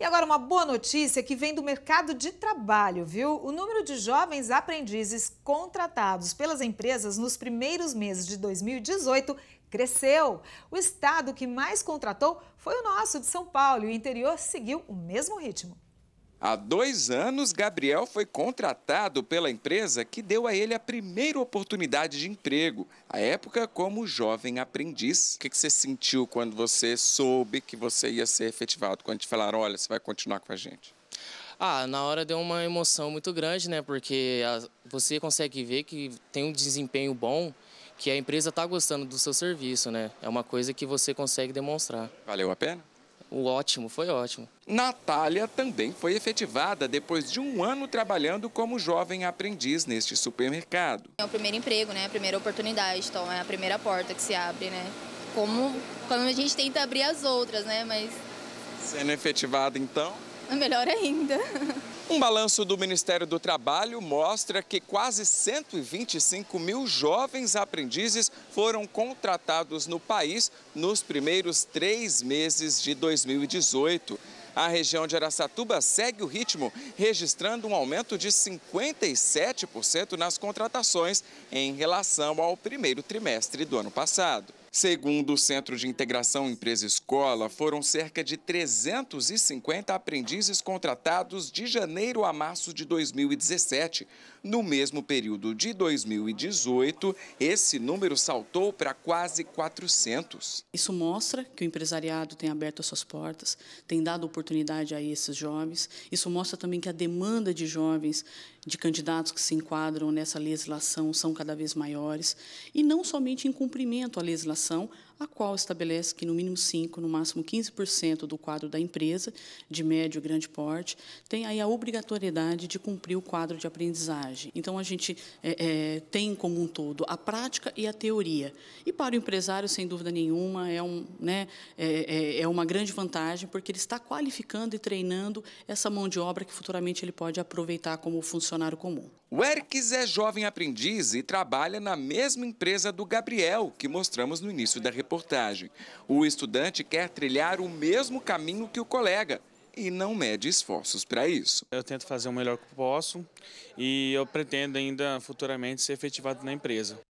E agora uma boa notícia que vem do mercado de trabalho, viu? O número de jovens aprendizes contratados pelas empresas nos primeiros meses de 2018 cresceu. O estado que mais contratou foi o nosso, de São Paulo, e o interior seguiu o mesmo ritmo. Há dois anos, Gabriel foi contratado pela empresa que deu a ele a primeira oportunidade de emprego, à época como jovem aprendiz. O que você sentiu quando você soube que você ia ser efetivado? Quando te falaram, olha, você vai continuar com a gente? Ah, na hora deu uma emoção muito grande, né? Porque você consegue ver que tem um desempenho bom, que a empresa está gostando do seu serviço, né? É uma coisa que você consegue demonstrar. Valeu a pena? ótimo, foi ótimo. Natália também foi efetivada depois de um ano trabalhando como jovem aprendiz neste supermercado. É o primeiro emprego, né? A primeira oportunidade, então é a primeira porta que se abre, né? Como, como a gente tenta abrir as outras, né? Mas. Sendo efetivada, então? Melhor ainda. Um balanço do Ministério do Trabalho mostra que quase 125 mil jovens aprendizes foram contratados no país nos primeiros três meses de 2018. A região de Aracatuba segue o ritmo, registrando um aumento de 57% nas contratações em relação ao primeiro trimestre do ano passado. Segundo o Centro de Integração Empresa Escola, foram cerca de 350 aprendizes contratados de janeiro a março de 2017. No mesmo período de 2018, esse número saltou para quase 400. Isso mostra que o empresariado tem aberto as suas portas, tem dado oportunidade a esses jovens. Isso mostra também que a demanda de jovens, de candidatos que se enquadram nessa legislação, são cada vez maiores. E não somente em cumprimento à legislação, a qual estabelece que no mínimo 5, no máximo 15% do quadro da empresa, de médio e grande porte, tem aí a obrigatoriedade de cumprir o quadro de aprendizagem. Então, a gente é, é, tem como um todo a prática e a teoria. E para o empresário, sem dúvida nenhuma, é, um, né, é, é, é uma grande vantagem, porque ele está qualificando e treinando essa mão de obra que futuramente ele pode aproveitar como funcionário comum. O Erques é jovem aprendiz e trabalha na mesma empresa do Gabriel, que mostramos no início da reportagem. O estudante quer trilhar o mesmo caminho que o colega e não mede esforços para isso. Eu tento fazer o melhor que posso e eu pretendo ainda futuramente ser efetivado na empresa.